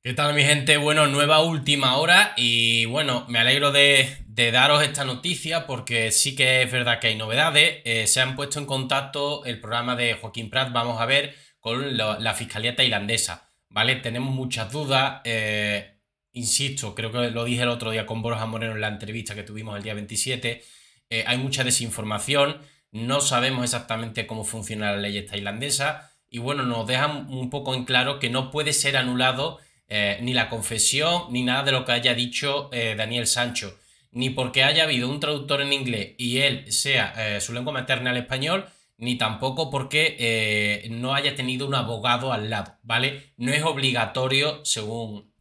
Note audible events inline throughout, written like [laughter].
¿Qué tal mi gente? Bueno, nueva última hora y bueno, me alegro de, daros esta noticia porque sí que es verdad que hay novedades. Eh, se han puesto en contacto el programa de Joaquín Prat, vamos a ver, con la Fiscalía tailandesa, ¿vale? Tenemos muchas dudas, eh, insisto, creo que lo dije el otro día con Borja Moreno en la entrevista que tuvimos el día 27, eh, hay mucha desinformación, no sabemos exactamente cómo funciona la ley tailandesa y bueno, nos dejan un poco en claro que no puede ser anulado eh, ni la confesión, ni nada de lo que haya dicho eh, Daniel Sancho, ni porque haya habido un traductor en inglés y él sea eh, su lengua materna el español, ni tampoco porque no haya tenido un abogado al lado, ¿vale? No es obligatorio, según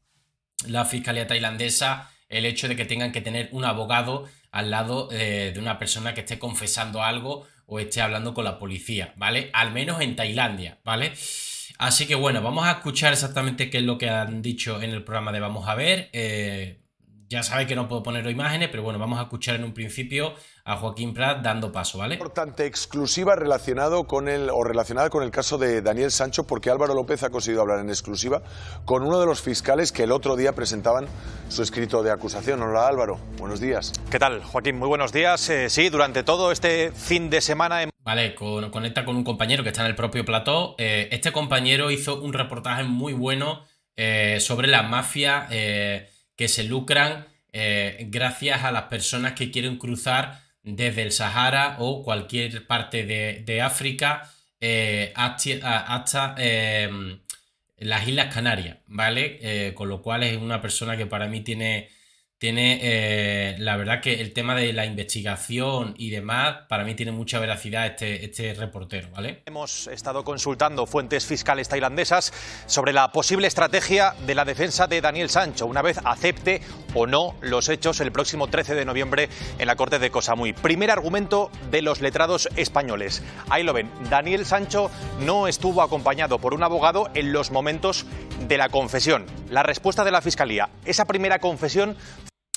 la Fiscalía tailandesa, el hecho de que tengan que tener un abogado al lado de una persona que esté confesando algo o esté hablando con la policía, ¿vale? Al menos en Tailandia, ¿vale? Así que bueno, vamos a escuchar exactamente qué es lo que han dicho en el programa de Vamos a ver. Eh, ya sabéis que no puedo poner imágenes, pero bueno, vamos a escuchar en un principio a Joaquín Prat dando paso, ¿vale? Importante exclusiva relacionado con el o relacionada con el caso de Daniel Sancho, porque Álvaro López ha conseguido hablar en exclusiva con uno de los fiscales que el otro día presentaban su escrito de acusación. Hola Álvaro, buenos días. ¿Qué tal, Joaquín? Muy buenos días. Eh, sí, durante todo este fin de semana. Vale, conecta con un compañero que está en el propio plató. Eh, este compañero hizo un reportaje muy bueno eh, sobre las mafias eh, que se lucran gracias a las personas que quieren cruzar desde el Sahara o cualquier parte de, África hasta, hasta las Islas Canarias, ¿vale? con lo cual es una persona que para mí tiene tiene, eh, la verdad que el tema de la investigación y demás, para mí tiene mucha veracidad este, este reportero, ¿vale? Hemos estado consultando fuentes fiscales tailandesas sobre la posible estrategia de la defensa de Daniel Sancho, una vez acepte o no los hechos el próximo 13 de noviembre en la Corte de Cosamuy. Primer argumento de los letrados españoles. Ahí lo ven, Daniel Sancho no estuvo acompañado por un abogado en los momentos de la confesión. La respuesta de la Fiscalía, esa primera confesión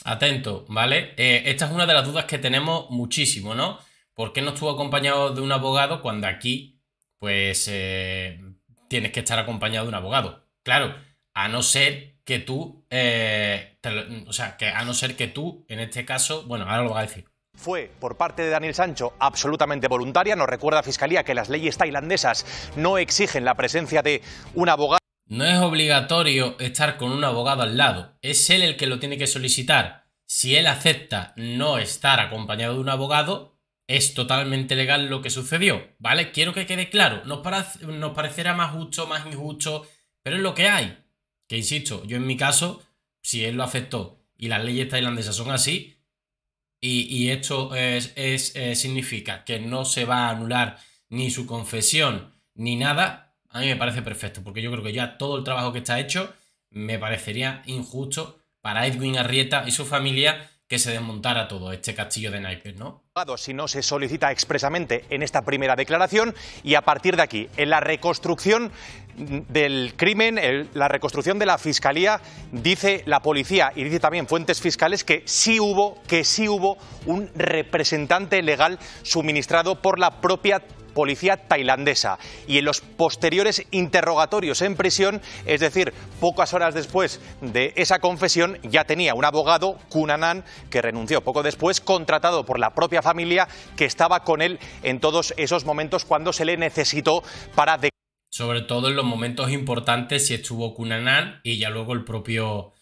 Atento, ¿vale? Eh, esta es una de las dudas que tenemos muchísimo, ¿no? ¿Por qué no estuvo acompañado de un abogado cuando aquí, pues, eh, tienes que estar acompañado de un abogado? Claro, a no ser que tú, eh, o sea, que a no ser que tú, en este caso, bueno, ahora lo voy a decir. Fue por parte de Daniel Sancho absolutamente voluntaria. Nos recuerda Fiscalía que las leyes tailandesas no exigen la presencia de un abogado. No es obligatorio estar con un abogado al lado, es él el que lo tiene que solicitar. Si él acepta no estar acompañado de un abogado, es totalmente legal lo que sucedió, ¿vale? Quiero que quede claro, nos, nos parecerá más justo, más injusto, pero es lo que hay. Que insisto, yo en mi caso, si él lo aceptó y las leyes tailandesas son así, y, esto eh, significa que no se va a anular ni su confesión ni nada, a mí me parece perfecto, porque yo creo que ya todo el trabajo que está hecho me parecería injusto para Edwin Arrieta y su familia que se desmontara todo este castillo de naipes, ¿no? si no se solicita expresamente en esta primera declaración y a partir de aquí, en la reconstrucción del crimen, la reconstrucción de la fiscalía, dice la policía y dice también fuentes fiscales que sí hubo, que sí hubo un representante legal suministrado por la propia policía tailandesa y en los posteriores interrogatorios en prisión, es decir, pocas horas después de esa confesión, ya tenía un abogado, Kunanan, que renunció poco después, contratado por la propia familia familia que estaba con él en todos esos momentos cuando se le necesitó para... De... Sobre todo en los momentos importantes si estuvo Cunanan y ya luego el propio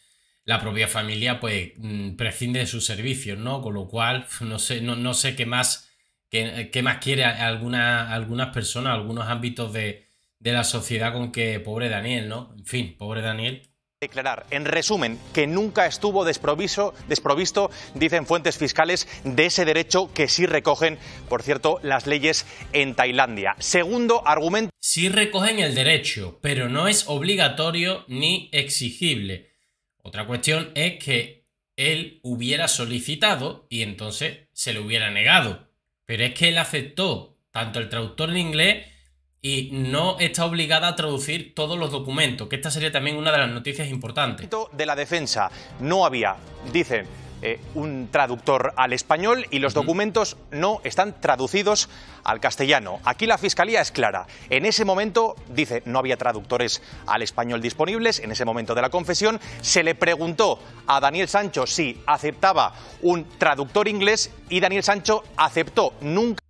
la propia familia pues mm, prescinde de sus servicios, ¿no? Con lo cual no sé, no, sé qué más qué, más quiere alguna, algunas personas, algunos ámbitos de, de la sociedad con que pobre Daniel, ¿no? En fin, pobre Daniel declarar, en resumen, que nunca estuvo desproviso, desprovisto, dicen fuentes fiscales, de ese derecho que sí recogen, por cierto, las leyes en Tailandia. Segundo argumento. Sí recogen el derecho, pero no es obligatorio ni exigible. Otra cuestión es que él hubiera solicitado y entonces se le hubiera negado. Pero es que él aceptó tanto el traductor en inglés y no está obligada a traducir todos los documentos, que esta sería también una de las noticias importantes. De la defensa no había, dice, eh, un traductor al español y los documentos no están traducidos al castellano. Aquí la Fiscalía es clara. En ese momento, dice, no había traductores al español disponibles, en ese momento de la confesión, se le preguntó a Daniel Sancho si aceptaba un traductor inglés y Daniel Sancho aceptó nunca.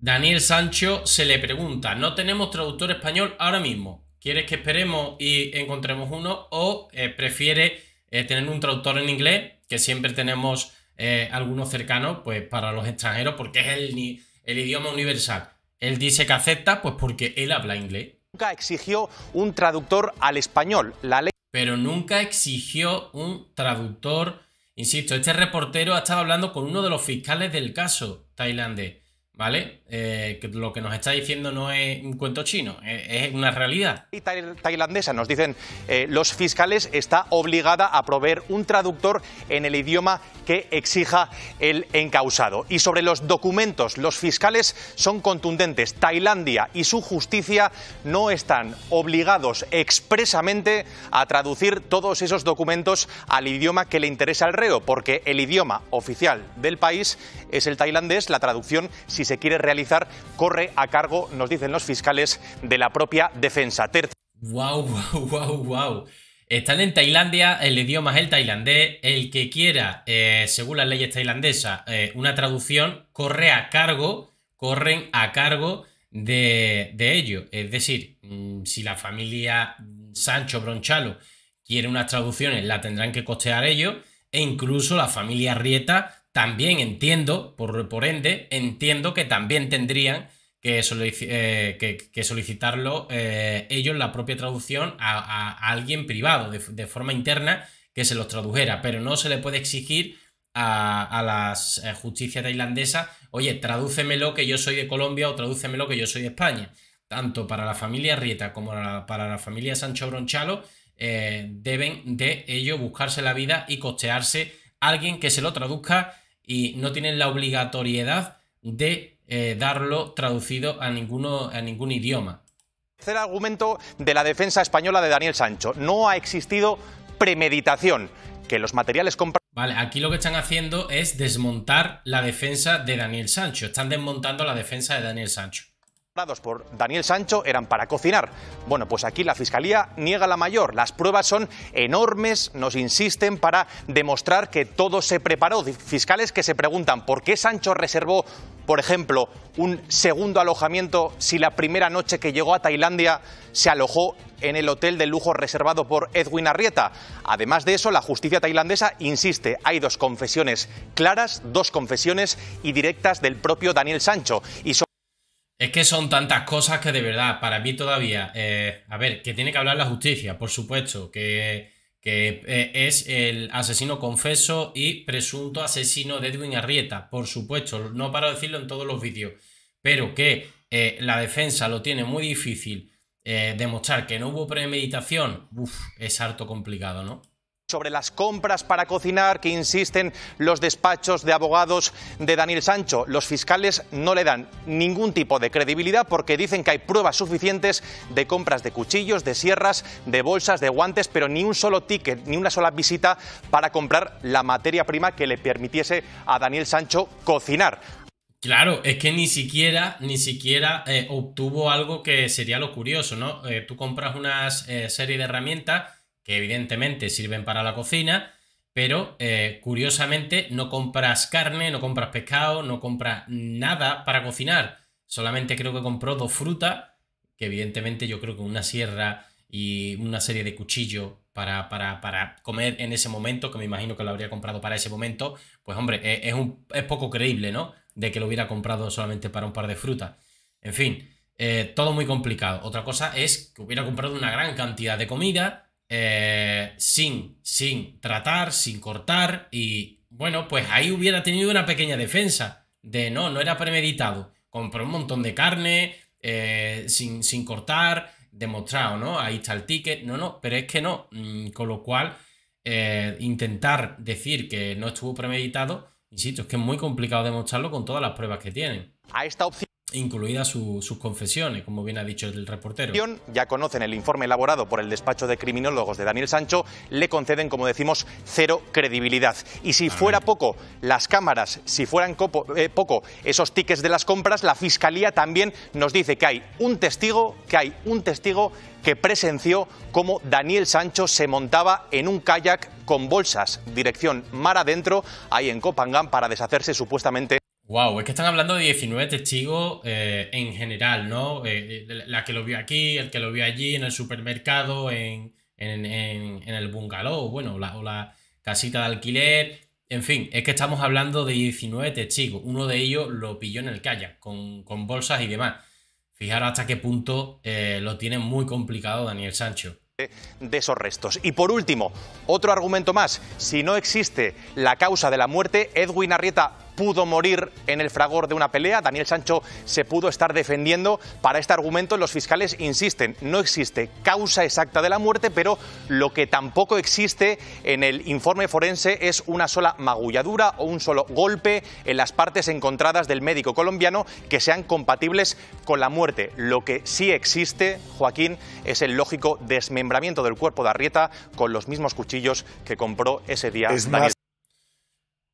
Daniel Sancho se le pregunta, no tenemos traductor español ahora mismo. ¿Quieres que esperemos y encontremos uno o eh, prefiere eh, tener un traductor en inglés, que siempre tenemos eh, algunos cercanos, pues para los extranjeros, porque es el, el idioma universal? Él dice que acepta, pues porque él habla inglés. Nunca exigió un traductor al español. La ley... Pero nunca exigió un traductor. Insisto, este reportero ha estado hablando con uno de los fiscales del caso tailandés. ¿vale? Eh, que lo que nos está diciendo no es un cuento chino, eh, es, una realidad. Y tailandesa, nos dicen eh, los fiscales, está obligada a proveer un traductor en el idioma que exija el encausado. Y sobre los documentos, los fiscales son contundentes. Tailandia y su justicia no están obligados expresamente a traducir todos esos documentos al idioma que le interesa al reo, porque el idioma oficial del país es el tailandés, la traducción si se quiere realizar corre a cargo, nos dicen los fiscales, de la propia defensa. Ter wow, wow, wow, Están en Tailandia, el idioma es el tailandés. El que quiera, eh, según las leyes tailandesas, eh, una traducción corre a cargo, corren a cargo de, de ello. Es decir, mm, si la familia Sancho Bronchalo quiere unas traducciones, la tendrán que costear ellos. E incluso la familia Rieta también entiendo, por, ende, entiendo que también tendrían que, eh, solicitarlo eh, ellos la propia traducción a, alguien privado, de, forma interna, que se los tradujera, pero no se le puede exigir a, a la eh, justicia tailandesa, oye, tradúcemelo que yo soy de Colombia o tradúcemelo que yo soy de España. Tanto para la familia Rieta como para la familia Sancho Bronchalo, deben de ellos buscarse la vida y costearse alguien que se lo traduzca y no tienen la obligatoriedad de eh, darlo traducido a, ninguno, a ningún idioma. Tercer argumento de la defensa española de Daniel Sancho. No ha existido premeditación, que los materiales comprados... Vale, aquí lo que están haciendo es desmontar la defensa de Daniel Sancho. Están desmontando la defensa de Daniel Sancho por Daniel Sancho eran para cocinar. Bueno, pues aquí la Fiscalía niega la mayor. Las pruebas son enormes, nos insisten para demostrar que todo se preparó. Fiscales que se preguntan por qué Sancho reservó, por ejemplo, un segundo alojamiento si la primera noche que llegó a Tailandia se alojó en el hotel de lujo reservado por Edwin Arrieta. Además de eso, la justicia tailandesa insiste, hay dos confesiones claras, dos confesiones y directas del propio Daniel Sancho. Y es que son tantas cosas que de verdad, para mí todavía, eh, a ver, que tiene que hablar la justicia, por supuesto, que, eh, es el asesino confeso y presunto asesino de Edwin Arrieta, por supuesto, no para decirlo en todos los vídeos, pero que eh, la defensa lo tiene muy difícil demostrar que no hubo premeditación, es harto complicado, ¿no? sobre las compras para cocinar que insisten los despachos de abogados de Daniel Sancho. Los fiscales no le dan ningún tipo de credibilidad porque dicen que hay pruebas suficientes de compras de cuchillos, de sierras, de bolsas, de guantes, pero ni un solo ticket, ni una sola visita para comprar la materia prima que le permitiese a Daniel Sancho cocinar. Claro, es que ni siquiera, ni siquiera eh, obtuvo algo que sería lo curioso, ¿no? Eh, tú compras una eh, serie de herramientas que evidentemente sirven para la cocina, pero eh, curiosamente no compras carne, no compras pescado, no compras nada para cocinar. Solamente creo que compró dos frutas, que evidentemente yo creo que una sierra y una serie de cuchillos para, para, para, comer en ese momento, que me imagino que lo habría comprado para ese momento, pues hombre, e, es, poco creíble, ¿no? De que lo hubiera comprado solamente para un par de frutas. En fin, eh, todo muy complicado. Otra cosa es que hubiera comprado una gran cantidad de comida, eh, sin, sin tratar, sin cortar y bueno, pues ahí hubiera tenido una pequeña defensa de no, no era premeditado. Compró un montón de carne, eh, sin, sin, cortar, demostrado, ¿no? Ahí está el ticket. No, no, pero es que no. Mm, con lo cual, eh, intentar decir que no estuvo premeditado, insisto, es que es muy complicado demostrarlo con todas las pruebas que tienen. A esta opción incluidas su, sus confesiones, como bien ha dicho el reportero. Ya conocen el informe elaborado por el despacho de criminólogos de Daniel Sancho, le conceden, como decimos, cero credibilidad. Y si fuera poco, las cámaras, si fueran eh, poco esos tickets de las compras, la Fiscalía también nos dice que hay un testigo, que hay un testigo que presenció cómo Daniel Sancho se montaba en un kayak con bolsas, dirección mar adentro, ahí en Copangán, para deshacerse supuestamente Wow, es que están hablando de 19 testigos eh, en general, ¿no? Eh, eh, la que lo vio aquí, el que lo vio allí, en el supermercado, en, el bungalow, bueno, o la casita de alquiler. En fin, es que estamos hablando de 19 testigos. Uno de ellos lo pilló en el kayak, con, bolsas y demás. Fijaros hasta qué punto lo tiene muy complicado Daniel Sancho de esos restos. Y por último, otro argumento más. Si no existe la causa de la muerte, Edwin Arrieta pudo morir en el fragor de una pelea, Daniel Sancho se pudo estar defendiendo. Para este argumento los fiscales insisten, no existe causa exacta de la muerte, pero lo que tampoco existe en el informe forense es una sola magulladura o un solo golpe en las partes encontradas del médico colombiano que sean compatibles con la muerte. Lo que sí existe, Joaquín, es el lógico desmembramiento del cuerpo de Arrieta con los mismos cuchillos que compró ese día.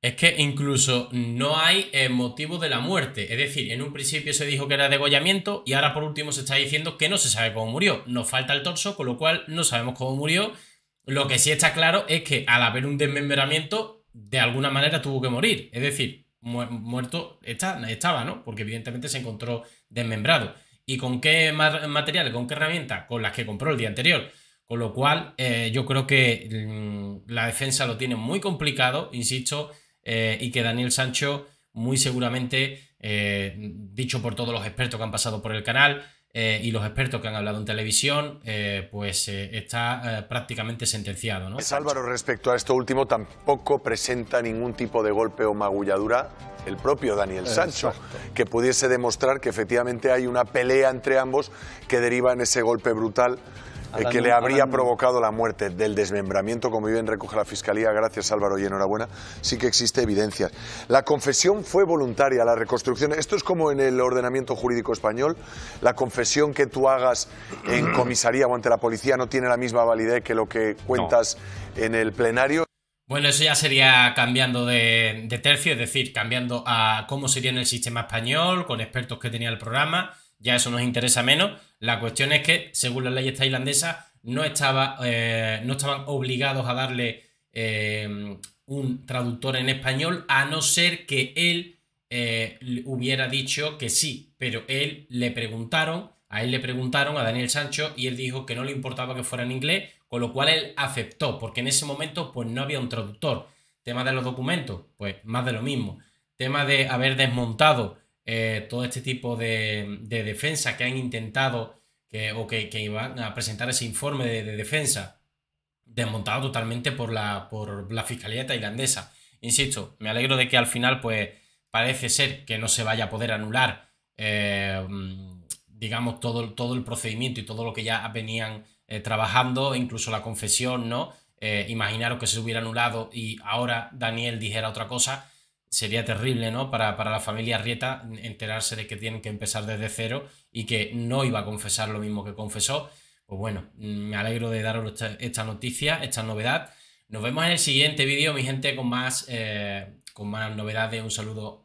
Es que incluso no hay eh, motivo de la muerte. Es decir, en un principio se dijo que era degollamiento y ahora por último se está diciendo que no se sabe cómo murió. Nos falta el torso, con lo cual no sabemos cómo murió. Lo que sí está claro es que al haber un desmembramiento, de alguna manera tuvo que morir. Es decir, muerto está, estaba, ¿no? Porque evidentemente se encontró desmembrado. ¿Y con qué materiales, con qué herramientas? Con las que compró el día anterior. Con lo cual, eh, yo creo que mm, la defensa lo tiene muy complicado, insisto eh, y que Daniel Sancho, muy seguramente, eh, dicho por todos los expertos que han pasado por el canal eh, y los expertos que han hablado en televisión, pues está prácticamente sentenciado. ¿no? Álvaro, respecto a esto último, tampoco presenta ningún tipo de golpe o magulladura el propio Daniel Sancho, que pudiese demostrar que efectivamente hay una pelea entre ambos que deriva en ese golpe brutal que le habría provocado la muerte del desmembramiento, como bien recoge la Fiscalía, gracias Álvaro y enhorabuena, sí que existe evidencia. La confesión fue voluntaria, la reconstrucción, esto es como en el ordenamiento jurídico español, la confesión que tú hagas en [clears throat] comisaría o ante la policía no tiene la misma validez que lo que cuentas en el plenario. Bueno, eso ya sería cambiando de, de tercio, es decir, cambiando a cómo sería en el sistema español, con expertos que tenía el programa ya eso nos interesa menos. La cuestión es que, según la ley tailandesa no, estaba, eh, no estaban obligados a darle eh, un traductor en español, a no ser que él eh, hubiera dicho que sí, pero él le preguntaron, a él le preguntaron, a Daniel Sancho, y él dijo que no le importaba que fuera en inglés, con lo cual él aceptó, porque en ese momento pues no había un traductor. Tema de los documentos, pues más de lo mismo. Tema de haber desmontado eh, todo este tipo de, defensa que han intentado que, o que, iban a presentar ese informe de, defensa desmontado totalmente por la, por la Fiscalía tailandesa. Insisto, me alegro de que al final pues parece ser que no se vaya a poder anular eh, digamos todo, todo el procedimiento y todo lo que ya venían eh, trabajando, incluso la confesión, ¿no? imaginaros que se hubiera anulado y ahora Daniel dijera otra cosa, sería terrible, ¿no? Para, la familia Rieta enterarse de que tienen que empezar desde cero y que no iba a confesar lo mismo que confesó. Pues bueno, mm, me alegro de daros esta, noticia, esta novedad. Nos vemos en el siguiente vídeo, mi gente, con más, eh, con más novedades. Un saludo